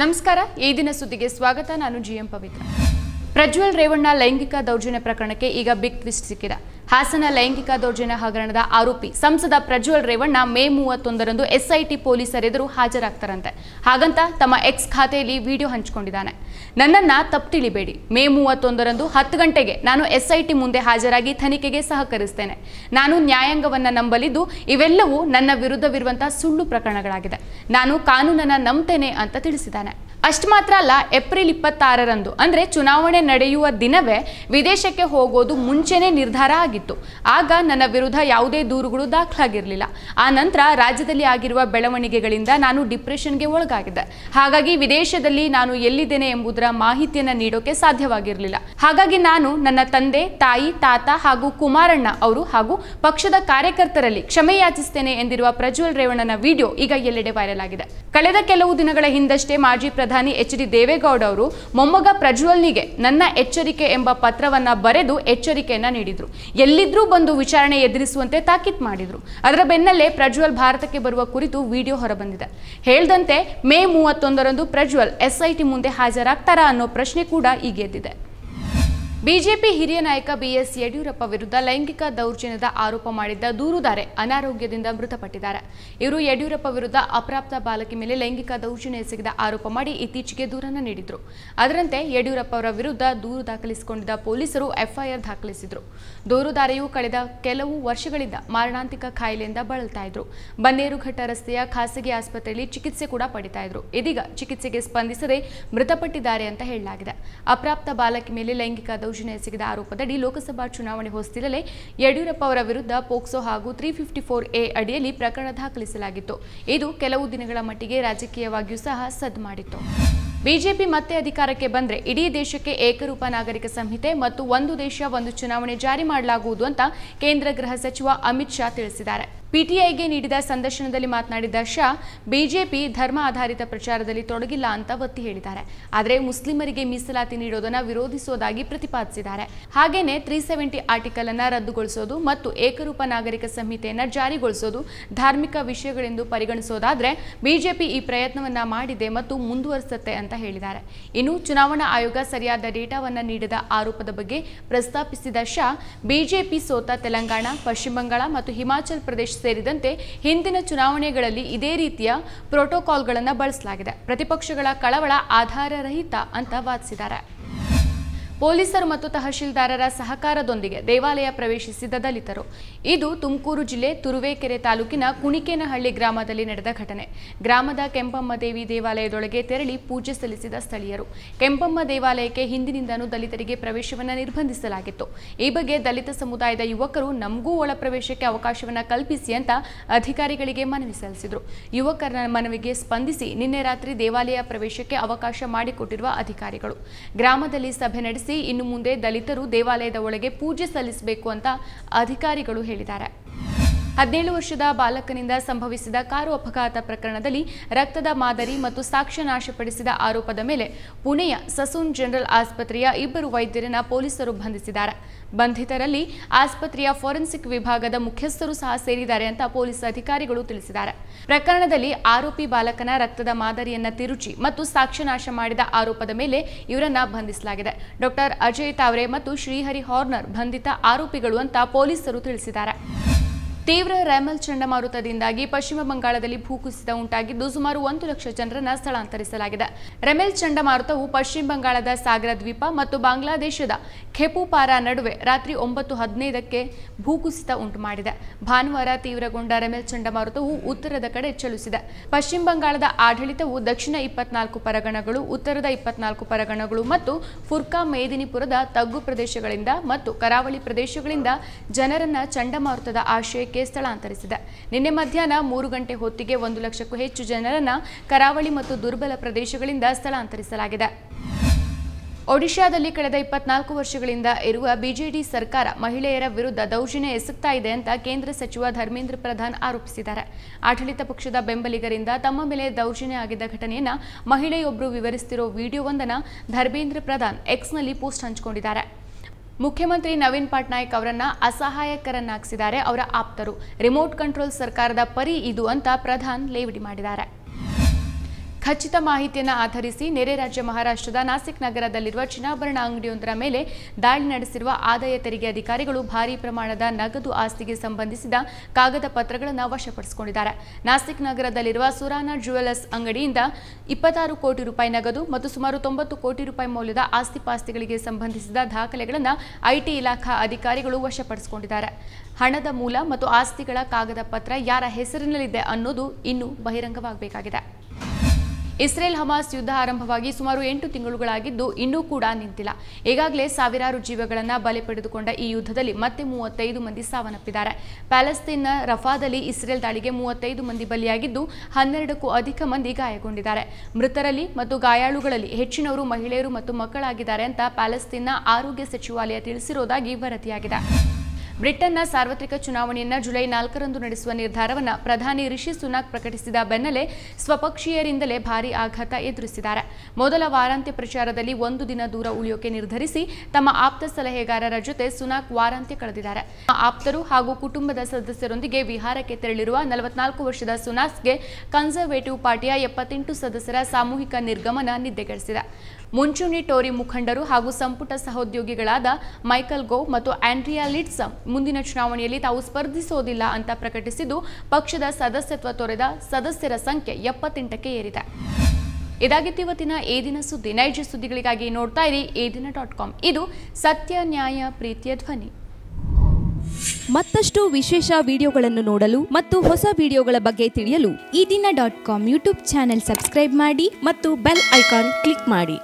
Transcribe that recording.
ನಮಸ್ಕಾರ ಈ ದಿನ ಸುದ್ದಿಗೆ ಸ್ವಾಗತ ನಾನು ಜಿಎಂ ಪವಿತ್ರ ಪ್ರಜ್ವಲ್ ರೇವಣ್ಣ ಲೈಂಗಿಕ ದೌರ್ಜನ್ಯ ಪ್ರಕರಣಕ್ಕೆ ಈಗ ಬಿಗ್ ಟ್ವಿಸ್ಟ್ ಸಿಕ್ಕಿದೆ ಹಾಸನ ಲೈಂಗಿಕ ದೌರ್ಜನ್ಯ ಹಗರಣದ ಆರೋಪಿ ಸಂಸದ ಪ್ರಜ್ವಲ್ ರೇವಣ್ಣ ಮೇ ಮೂವತ್ತೊಂದರಂದು ಎಸ್ಐಟಿ ಪೊಲೀಸರೆದುರು ಹಾಜರಾಗ್ತಾರಂತೆ ಹಾಗಂತ ತಮ್ಮ ಎಕ್ಸ್ ಖಾತೆಯಲ್ಲಿ ವಿಡಿಯೋ ಹಂಚಿಕೊಂಡಿದ್ದಾನೆ ನನ್ನನ್ನ ತಪ್ಪು ತಿಳಿಬೇಡಿ ಮೇ ಮೂವತ್ತೊಂದರಂದು ಹತ್ತು ಗಂಟೆಗೆ ನಾನು ಎಸ್ಐಟಿ ಮುಂದೆ ಹಾಜರಾಗಿ ತನಿಖೆಗೆ ಸಹಕರಿಸ್ತೇನೆ ನಾನು ನ್ಯಾಯಾಂಗವನ್ನ ನಂಬಲಿದ್ದು ಇವೆಲ್ಲವೂ ನನ್ನ ವಿರುದ್ಧವಿರುವಂತಹ ಸುಳ್ಳು ಪ್ರಕರಣಗಳಾಗಿದೆ ನಾನು ಕಾನೂನನ್ನ ನಂಬ್ತೇನೆ ಅಂತ ತಿಳಿಸಿದ್ದಾನೆ ಅಷ್ಟು ಮಾತ್ರ ಅಲ್ಲ ಏಪ್ರಿಲ್ ಇಪ್ಪತ್ತಾರರಂದು ಅಂದರೆ ಚುನಾವಣೆ ನಡೆಯುವ ದಿನವೇ ವಿದೇಶಕ್ಕೆ ಹೋಗೋದು ಮುಂಚೆನೇ ನಿರ್ಧಾರ ಆಗಿತ್ತು ಆಗ ನನ್ನ ವಿರುದ್ಧ ಯಾವುದೇ ದೂರುಗಳು ದಾಖಲಾಗಿರಲಿಲ್ಲ ಆ ನಂತರ ರಾಜ್ಯದಲ್ಲಿ ಆಗಿರುವ ಬೆಳವಣಿಗೆಗಳಿಂದ ನಾನು ಡಿಪ್ರೆಷನ್ಗೆ ಒಳಗಾಗಿದ್ದೆ ಹಾಗಾಗಿ ವಿದೇಶದಲ್ಲಿ ನಾನು ಎಲ್ಲಿದ್ದೇನೆ ಎಂಬುದರ ಮಾಹಿತಿಯನ್ನು ನೀಡೋಕೆ ಸಾಧ್ಯವಾಗಿರಲಿಲ್ಲ ಹಾಗಾಗಿ ನಾನು ನನ್ನ ತಂದೆ ತಾಯಿ ತಾತ ಹಾಗೂ ಕುಮಾರಣ್ಣ ಅವರು ಹಾಗೂ ಪಕ್ಷದ ಕಾರ್ಯಕರ್ತರಲ್ಲಿ ಕ್ಷಮೆ ಯಾಚಿಸ್ತೇನೆ ಎಂದಿರುವ ಪ್ರಜ್ವಲ್ ರೇವಣ್ಣನ ವಿಡಿಯೋ ಈಗ ಎಲ್ಲೆಡೆ ವೈರಲ್ ಆಗಿದೆ ಕಳೆದ ಕೆಲವು ದಿನಗಳ ಹಿಂದಷ್ಟೇ ಮಾಜಿ ಪ್ರಧಾನಿ ಪ್ರಧಾನಿ ಎಚ್ ಡಿ ದೇವೇಗೌಡ ಅವರು ಮೊಮ್ಮಗ ಪ್ರಜ್ವಲ್ನಿಗೆ ನನ್ನ ಎಚ್ಚರಿಕೆ ಎಂಬ ಪತ್ರವನ್ನ ಬರೆದು ಎಚ್ಚರಿಕೆಯನ್ನ ನೀಡಿದ್ರು ಎಲ್ಲಿದ್ರೂ ಬಂದು ವಿಚಾರಣೆ ಎದುರಿಸುವಂತೆ ತಾಕೀತ್ ಮಾಡಿದ್ರು ಅದರ ಬೆನ್ನಲ್ಲೇ ಪ್ರಜ್ವಲ್ ಭಾರತಕ್ಕೆ ಬರುವ ಕುರಿತು ವಿಡಿಯೋ ಹೊರಬಂದಿದೆ ಹೇಳ್ದಂತೆ ಮೇ ಮೂವತ್ತೊಂದರಂದು ಪ್ರಜ್ವಲ್ ಎಸ್ಐಟಿ ಮುಂದೆ ಹಾಜರಾಗ್ತಾರಾ ಅನ್ನೋ ಪ್ರಶ್ನೆ ಕೂಡ ಈಗೆದ್ದಿದೆ ಬಿಜೆಪಿ ಹಿರಿಯ ನಾಯಕ ಬಿಎಸ್ ಯಡಿಯೂರಪ್ಪ ವಿರುದ್ಧ ಲೈಂಗಿಕ ದೌರ್ಜನ್ಯದ ಆರೋಪ ಮಾಡಿದ್ದ ದೂರುದಾರೆ ಅನಾರೋಗ್ಯದಿಂದ ಮೃತಪಟ್ಟಿದ್ದಾರೆ ಇವರು ಯಡಿಯೂರಪ್ಪ ವಿರುದ್ಧ ಅಪ್ರಾಪ್ತ ಬಾಲಕಿ ಮೇಲೆ ಲೈಂಗಿಕ ದೌರ್ಜನ್ಯ ಎಸಗಿದ ಆರೋಪ ಮಾಡಿ ಇತ್ತೀಚೆಗೆ ದೂರನ್ನು ನೀಡಿದ್ರು ಅದರಂತೆ ಯಡಿಯೂರಪ್ಪ ಅವರ ವಿರುದ್ಧ ದೂರು ದಾಖಲಿಸಿಕೊಂಡಿದ್ದ ಪೊಲೀಸರು ಎಫ್ಐಆರ್ ದಾಖಲಿಸಿದ್ರು ದೂರುದಾರೆಯು ಕಳೆದ ಕೆಲವು ವರ್ಷಗಳಿಂದ ಮಾರಣಾಂತಿಕ ಕಾಯಿಲೆಯಿಂದ ಬಳಲ್ತಾ ಇದ್ರು ಬನ್ನೇರುಘಟ್ಟ ರಸ್ತೆಯ ಖಾಸಗಿ ಆಸ್ಪತ್ರೆಯಲ್ಲಿ ಚಿಕಿತ್ಸೆ ಕೂಡ ಪಡಿತಾ ಇದ್ರು ಇದೀಗ ಚಿಕಿತ್ಸೆಗೆ ಸ್ಪಂದಿಸದೆ ಮೃತಪಟ್ಟಿದ್ದಾರೆ ಅಂತ ಹೇಳಲಾಗಿದೆ ಅಪ್ರಾಪ್ತ ಬಾಲಕಿ ಮೇಲೆ ಲೈಂಗಿಕ ಯೋಜನೆ ಎಸಗಿದ ಆರೋಪದಡಿ ಲೋಕಸಭಾ ಚುನಾವಣೆ ಹೊಸ್ತಿರಲೇ ಯಡಿಯೂರಪ್ಪ ಅವರ ವಿರುದ್ಧ ಪೋಕ್ಸೋ ಹಾಗೂ ತ್ರೀ ಫಿಫ್ಟಿ ಫೋರ್ ಎ ಅಡಿಯಲ್ಲಿ ಪ್ರಕರಣ ದಾಖಲಿಸಲಾಗಿತ್ತು ಇದು ಕೆಲವು ದಿನಗಳ ಮಟ್ಟಿಗೆ ರಾಜಕೀಯವಾಗಿಯೂ ಸಹ ಸದ್ ಮಾಡಿತ್ತು ಬಿಜೆಪಿ ಮತ್ತೆ ಅಧಿಕಾರಕ್ಕೆ ಬಂದರೆ ಇಡೀ ದೇಶಕ್ಕೆ ಏಕರೂಪ ನಾಗರಿಕ ಸಂಹಿತೆ ಮತ್ತು ಒಂದು ದೇಶ ಒಂದು ಚುನಾವಣೆ ಜಾರಿ ಮಾಡಲಾಗುವುದು ಅಂತ ಕೇಂದ್ರ ಗೃಹ ಸಚಿವ ಅಮಿತ್ ಶಾ ತಿಳಿಸಿದ್ದಾರೆ ಪಿಟಿಐಗೆ ನೀಡಿದ ಸಂದರ್ಶನದಲ್ಲಿ ಮಾತನಾಡಿದ ಶಾ ಬಿಜೆಪಿ ಧರ್ಮ ಆಧಾರಿತ ಪ್ರಚಾರದಲ್ಲಿ ತೊಡಗಿಲ್ಲ ಅಂತ ಒತ್ತಿ ಹೇಳಿದ್ದಾರೆ ಆದರೆ ಮುಸ್ಲಿಮರಿಗೆ ಮೀಸಲಾತಿ ನೀಡೋದನ್ನ ವಿರೋಧಿಸುವುದಾಗಿ ಪ್ರತಿಪಾದಿಸಿದ್ದಾರೆ ಹಾಗೇನೆ ತ್ರೀ ಸೆವೆಂಟಿ ಆರ್ಟಿಕಲ್ ಅನ್ನು ರದ್ದುಗೊಳಿಸೋದು ಮತ್ತು ಏಕರೂಪ ನಾಗರಿಕ ಸಂಹಿತೆಯನ್ನು ಜಾರಿಗೊಳಿಸೋದು ಧಾರ್ಮಿಕ ವಿಷಯಗಳೆಂದು ಪರಿಗಣಿಸೋದಾದ್ರೆ ಬಿಜೆಪಿ ಈ ಪ್ರಯತ್ನವನ್ನ ಮಾಡಿದೆ ಮತ್ತು ಮುಂದುವರಿಸುತ್ತೆ ಅಂತ ಹೇಳಿದ್ದಾರೆ ಇನ್ನು ಚುನಾವಣಾ ಆಯೋಗ ಸರಿಯಾದ ಡೇಟಾವನ್ನ ನೀಡಿದ ಆರೋಪದ ಬಗ್ಗೆ ಪ್ರಸ್ತಾಪಿಸಿದ ಶಾ ಬಿಜೆಪಿ ಸೋತ ತೆಲಂಗಾಣ ಪಶ್ಚಿಮ ಬಂಗಾಳ ಮತ್ತು ಹಿಮಾಚಲ ಪ್ರದೇಶ ಸೇರಿದಂತೆ ಹಿಂದಿನ ಚುನಾವಣೆಗಳಲ್ಲಿ ಇದೇ ರೀತಿಯ ಪ್ರೋಟೋಕಾಲ್ಗಳನ್ನು ಬಳಸಲಾಗಿದೆ ಪ್ರತಿಪಕ್ಷಗಳ ಕಳವಳ ಆಧಾರರಹಿತ ಅಂತ ವಾದಿಸಿದ್ದಾರೆ ಪೊಲೀಸರು ಮತ್ತು ತಹಶೀಲ್ದಾರರ ಸಹಕಾರದೊಂದಿಗೆ ದೇವಾಲಯ ಪ್ರವೇಶಿಸಿದ ದಲಿತರು ಇದು ತುಮಕೂರು ಜಿಲ್ಲೆ ತುರುವೇಕೆರೆ ತಾಲೂಕಿನ ಕುಣಿಕೇನಹಳ್ಳಿ ಗ್ರಾಮದಲ್ಲಿ ನಡೆದ ಘಟನೆ ಗ್ರಾಮದ ಕೆಂಪಮ್ಮ ದೇವಿ ದೇವಾಲಯದೊಳಗೆ ತೆರಳಿ ಪೂಜೆ ಸಲ್ಲಿಸಿದ ಸ್ಥಳೀಯರು ಕೆಂಪಮ್ಮ ದೇವಾಲಯಕ್ಕೆ ಹಿಂದಿನಿಂದನೂ ದಲಿತರಿಗೆ ಪ್ರವೇಶವನ್ನು ನಿರ್ಬಂಧಿಸಲಾಗಿತ್ತು ಈ ಬಗ್ಗೆ ದಲಿತ ಸಮುದಾಯದ ಯುವಕರು ನಮಗೂ ಒಳ ಪ್ರವೇಶಕ್ಕೆ ಅವಕಾಶವನ್ನು ಕಲ್ಪಿಸಿ ಅಂತ ಅಧಿಕಾರಿಗಳಿಗೆ ಮನವಿ ಸಲ್ಲಿಸಿದರು ಯುವಕರ ಮನವಿಗೆ ಸ್ಪಂದಿಸಿ ನಿನ್ನೆ ರಾತ್ರಿ ದೇವಾಲಯ ಪ್ರವೇಶಕ್ಕೆ ಅವಕಾಶ ಮಾಡಿಕೊಟ್ಟಿರುವ ಅಧಿಕಾರಿಗಳು ಗ್ರಾಮದಲ್ಲಿ ಸಭೆ ನಡೆಸಿ ಇನ್ನು ಮುಂದೆ ದಲಿತರು ದೇವಾಲಯದ ಒಳಗೆ ಪೂಜೆ ಸಲ್ಲಿಸಬೇಕು ಅಂತ ಅಧಿಕಾರಿಗಳು ಹೇಳಿದ್ದಾರೆ ಹದಿನೇಳು ವರ್ಷದ ಬಾಲಕನಿಂದ ಸಂಭವಿಸಿದ ಕಾರು ಅಪಘಾತ ಪ್ರಕರಣದಲ್ಲಿ ರಕ್ತದ ಮಾದರಿ ಮತ್ತು ಸಾಕ್ಷ್ಯ ನಾಶಪಡಿಸಿದ ಆರೋಪದ ಮೇಲೆ ಪುಣೆಯ ಸಸೂನ್ ಜನರಲ್ ಆಸ್ಪತ್ರೆಯ ಇಬ್ಬರು ವೈದ್ಯರನ್ನ ಪೊಲೀಸರು ಬಂಧಿಸಿದ್ದಾರೆ ಬಂಧಿತರಲ್ಲಿ ಆಸ್ಪತ್ರೆಯ ಫೋರೆನ್ಸಿಕ್ ವಿಭಾಗದ ಮುಖ್ಯಸ್ಥರು ಸಹ ಸೇರಿದ್ದಾರೆ ಅಂತ ಪೊಲೀಸ್ ಅಧಿಕಾರಿಗಳು ತಿಳಿಸಿದ್ದಾರೆ ಪ್ರಕರಣದಲ್ಲಿ ಆರೋಪಿ ಬಾಲಕನ ರಕ್ತದ ಮಾದರಿಯನ್ನ ತಿರುಚಿ ಮತ್ತು ಸಾಕ್ಷ್ಯನಾಶ ಮಾಡಿದ ಆರೋಪದ ಮೇಲೆ ಇವರನ್ನ ಬಂಧಿಸಲಾಗಿದೆ ಡಾಕ್ಟರ್ ಅಜಯ್ ತಾವ್ರೆ ಮತ್ತು ಶ್ರೀಹರಿ ಹಾರ್ನರ್ ಬಂಧಿತ ಆರೋಪಿಗಳು ಅಂತ ಪೊಲೀಸರು ತಿಳಿಸಿದ್ದಾರೆ ತೀವ್ರ ರ್ಯಾಮಲ್ ಚಂಡಮಾರುತದಿಂದಾಗಿ ಪಶ್ಚಿಮ ಬಂಗಾಳದಲ್ಲಿ ಭೂಕುಸಿತ ಉಂಟಾಗಿದ್ದು ಸುಮಾರು ಒಂದು ಲಕ್ಷ ಜನರನ್ನ ಸ್ಥಳಾಂತರಿಸಲಾಗಿದೆ ರೆಮೆಲ್ ಚಂಡಮಾರುತವು ಪಶ್ಚಿಮ ಬಂಗಾಳದ ಸಾಗರ ದ್ವೀಪ ಮತ್ತು ಬಾಂಗ್ಲಾದೇಶದ ಖೆಪುಪಾರಾ ನಡುವೆ ರಾತ್ರಿ ಒಂಬತ್ತು ಹದಿನೈದಕ್ಕೆ ಭೂಕುಸಿತ ಉಂಟು ಮಾಡಿದೆ ಭಾನುವಾರ ತೀವ್ರಗೊಂಡ ರೆಮೆಲ್ ಚಂಡಮಾರುತವು ಉತ್ತರದ ಕಡೆ ಚಲಿಸಿದೆ ಪಶ್ಚಿಮ ಬಂಗಾಳದ ಆಡಳಿತವು ದಕ್ಷಿಣ ಇಪ್ಪತ್ನಾಲ್ಕು ಪರಗಣಗಳು ಉತ್ತರದ ಇಪ್ಪತ್ನಾಲ್ಕು ಪರಗಣಗಳು ಮತ್ತು ಫುರ್ಕಾ ಮೇದಿನಿಪುರದ ತಗ್ಗು ಪ್ರದೇಶಗಳಿಂದ ಮತ್ತು ಕರಾವಳಿ ಪ್ರದೇಶಗಳಿಂದ ಜನರನ್ನ ಚಂಡಮಾರುತದ ಆಶಯ ಕೇಂದ್ರಕ್ಕೆ ಸ್ಥಳಾಂತರಿಸಿದೆ ನಿನ್ನೆ ಮಧ್ಯಾಹ್ನ ಮೂರು ಗಂಟೆ ಹೊತ್ತಿಗೆ ಒಂದು ಲಕ್ಷಕ್ಕೂ ಹೆಚ್ಚು ಜನರನ್ನು ಕರಾವಳಿ ಮತ್ತು ದುರ್ಬಲ ಪ್ರದೇಶಗಳಿಂದ ಸ್ಥಳಾಂತರಿಸಲಾಗಿದೆ ಒಡಿಶಾದಲ್ಲಿ ಕಳೆದ ಇಪ್ಪತ್ನಾಲ್ಕು ವರ್ಷಗಳಿಂದ ಇರುವ ಬಿಜೆಡಿ ಸರ್ಕಾರ ಮಹಿಳೆಯರ ವಿರುದ್ಧ ದೌರ್ಜನ್ಯ ಎಸಗ್ತಾ ಇದೆ ಅಂತ ಕೇಂದ್ರ ಸಚಿವ ಧರ್ಮೇಂದ್ರ ಪ್ರಧಾನ್ ಆರೋಪಿಸಿದ್ದಾರೆ ಆಡಳಿತ ಪಕ್ಷದ ಬೆಂಬಲಿಗರಿಂದ ತಮ್ಮ ಮೇಲೆ ದೌರ್ಜನ್ಯ ಆಗಿದ್ದ ಘಟನೆಯನ್ನು ಮಹಿಳೆಯೊಬ್ಬರು ವಿವರಿಸುತ್ತಿರುವ ವಿಡಿಯೋವೊಂದನ್ನು ಧರ್ಮೇಂದ್ರ ಪ್ರಧಾನ್ ಎಕ್ಸ್ನಲ್ಲಿ ಪೋಸ್ಟ್ ಹಂಚಿಕೊಂಡಿದ್ದಾರೆ ಮುಖ್ಯಮಂತ್ರಿ ನವೀನ್ ಪಟ್ನಾಯಕ್ ಅವರನ್ನ ಅಸಹಾಯಕರನ್ನಾಗಿಸಿದ್ದಾರೆ ಅವರ ಆಪ್ತರು ರಿಮೋಟ್ ಕಂಟ್ರೋಲ್ ಸರ್ಕಾರದ ಪರಿ ಇದು ಅಂತ ಪ್ರಧಾನ್ ಲೇವಡಿ ಮಾಡಿದ್ದಾರೆ ಖಚಿತ ಮಾಹಿತಿಯನ್ನು ಆಧರಿಸಿ ನೆರೆ ರಾಜ್ಯ ಮಹಾರಾಷ್ಟ್ರದ ನಾಸಿಕ್ ನಗರದಲ್ಲಿರುವ ಚಿನ್ನಾಭರಣ ಅಂಗಡಿಯೊಂದರ ಮೇಲೆ ದಾಳಿ ನಡೆಸಿರುವ ಆದಾಯ ತೆರಿಗೆ ಅಧಿಕಾರಿಗಳು ಭಾರೀ ಪ್ರಮಾಣದ ನಗದು ಆಸ್ತಿಗೆ ಸಂಬಂಧಿಸಿದ ಕಾಗದ ಪತ್ರಗಳನ್ನು ವಶಪಡಿಸಿಕೊಂಡಿದ್ದಾರೆ ನಾಸಿಕ್ ನಗರದಲ್ಲಿರುವ ಸುರಾನಾ ಜ್ಯುವೆಲರ್ಸ್ ಅಂಗಡಿಯಿಂದ ಇಪ್ಪತ್ತಾರು ಕೋಟಿ ರೂಪಾಯಿ ನಗದು ಮತ್ತು ಸುಮಾರು ತೊಂಬತ್ತು ಕೋಟಿ ರೂಪಾಯಿ ಮೌಲ್ಯದ ಆಸ್ತಿಪಾಸ್ತಿಗಳಿಗೆ ಸಂಬಂಧಿಸಿದ ದಾಖಲೆಗಳನ್ನು ಐಟಿ ಇಲಾಖಾ ಅಧಿಕಾರಿಗಳು ವಶಪಡಿಸಿಕೊಂಡಿದ್ದಾರೆ ಹಣದ ಮೂಲ ಮತ್ತು ಆಸ್ತಿಗಳ ಕಾಗದ ಪತ್ರ ಯಾರ ಹೆಸರಿನಲ್ಲಿದೆ ಅನ್ನೋದು ಇನ್ನೂ ಬಹಿರಂಗವಾಗಬೇಕಾಗಿದೆ ಇಸ್ರೇಲ್ ಹಮಾಸ್ ಯುದ್ಧ ಆರಂಭವಾಗಿ ಸುಮಾರು ಎಂಟು ತಿಂಗಳುಗಳಾಗಿದ್ದು ಇನ್ನೂ ಕೂಡ ನಿಂತಿಲ್ಲ ಈಗಾಗಲೇ ಸಾವಿರಾರು ಜೀವಗಳನ್ನು ಬಲೆ ಪಡೆದುಕೊಂಡ ಈ ಯುದ್ಧದಲ್ಲಿ ಮತ್ತೆ ಮೂವತ್ತೈದು ಮಂದಿ ಸಾವನ್ನಪ್ಪಿದ್ದಾರೆ ಪ್ಯಾಲೆಸ್ತೀನ್ನ ರಫಾದಲ್ಲಿ ಇಸ್ರೇಲ್ ದಾಳಿಗೆ ಮೂವತ್ತೈದು ಮಂದಿ ಬಲಿಯಾಗಿದ್ದು ಹನ್ನೆರಡಕ್ಕೂ ಅಧಿಕ ಮಂದಿ ಗಾಯಗೊಂಡಿದ್ದಾರೆ ಮೃತರಲ್ಲಿ ಮತ್ತು ಗಾಯಾಳುಗಳಲ್ಲಿ ಹೆಚ್ಚಿನವರು ಮಹಿಳೆಯರು ಮತ್ತು ಮಕ್ಕಳಾಗಿದ್ದಾರೆ ಅಂತ ಪ್ಯಾಲೆಸ್ತೀನ್ನ ಆರೋಗ್ಯ ಸಚಿವಾಲಯ ತಿಳಿಸಿರುವುದಾಗಿ ವರದಿಯಾಗಿದೆ ಬ್ರಿಟನ್ನ ಸಾರ್ವತ್ರಿಕ ಚುನಾವಣೆಯನ್ನು ಜುಲೈ ನಾಲ್ಕರಂದು ನಡೆಸುವ ನಿರ್ಧಾರವನ್ನು ಪ್ರಧಾನಿ ರಿಷಿ ಸುನಾಕ್ ಪ್ರಕಟಿಸಿದ ಬೆನ್ನಲ್ಲೇ ಸ್ವಪಕ್ಷೀಯರಿಂದಲೇ ಭಾರೀ ಆಘಾತ ಎದುರಿಸಿದ್ದಾರೆ ಮೊದಲ ವಾರಾಂತ್ಯ ಪ್ರಚಾರದಲ್ಲಿ ಒಂದು ದಿನ ದೂರ ಉಳಿಯೋಕೆ ನಿರ್ಧರಿಸಿ ತಮ್ಮ ಆಪ್ತ ಸಲಹೆಗಾರರ ಜೊತೆ ಸುನಾಕ್ ವಾರಾಂತ್ಯ ಕಳೆದಿದ್ದಾರೆ ಆಪ್ತರು ಹಾಗೂ ಕುಟುಂಬದ ಸದಸ್ಯರೊಂದಿಗೆ ವಿಹಾರಕ್ಕೆ ತೆರಳಿರುವ ನಲವತ್ನಾಲ್ಕು ವರ್ಷದ ಸುನಾಸ್ಗೆ ಕನ್ಸರ್ವೇಟಿವ್ ಪಾರ್ಟಿಯ ಎಪ್ಪತ್ತೆಂಟು ಸದಸ್ಯರ ಸಾಮೂಹಿಕ ನಿರ್ಗಮನ ನಿದ್ದೆಗೆಡಿಸಿದೆ ಮುಂಚೂಣಿ ಟೋರಿ ಮುಖಂಡರು ಹಾಗೂ ಸಂಪುಟ ಸಹೋದ್ಯೋಗಿಗಳಾದ ಮೈಕಲ್ ಗೋ ಮತ್ತು ಆಂಡ್ರಿಯಾ ಲಿಟ್ಸ್ ಮುಂದಿನ ಚುನಾವಣೆಯಲ್ಲಿ ತಾವು ಸ್ಪರ್ಧಿಸೋದಿಲ್ಲ ಅಂತ ಪ್ರಕಟಿಸಿದ್ದು ಪಕ್ಷದ ಸದಸ್ಯತ್ವ ತೊರೆದ ಸದಸ್ಯರ ಸಂಖ್ಯೆ ಎಪ್ಪತ್ತೆಂಟಕ್ಕೆ ಏರಿದೆ ಇದಾಗಿತ್ತು ಇವತ್ತಿನ ಏ ದಿನ ಸುದ್ದಿ ನೈಜ ಸುದ್ದಿಗಳಿಗಾಗಿ ನೋಡ್ತಾ ಇರಿ ಏ ದಿನ ಡಾಟ್ ಕಾಮ್ ಇದು ಸತ್ಯ ನ್ಯಾಯ ಪ್ರೀತಿಯ ಧ್ವನಿ ಮತ್ತಷ್ಟು ವಿಶೇಷ ವಿಡಿಯೋಗಳನ್ನು ನೋಡಲು ಮತ್ತು ಹೊಸ ವಿಡಿಯೋಗಳ ಬಗ್ಗೆ ತಿಳಿಯಲು Ee Dina dot com YouTube channel subscribe ಮಾಡಿ ಮತ್ತು ಬೆಲ್ ಐಕಾನ್ ಕ್ಲಿಕ್ ಮಾಡಿ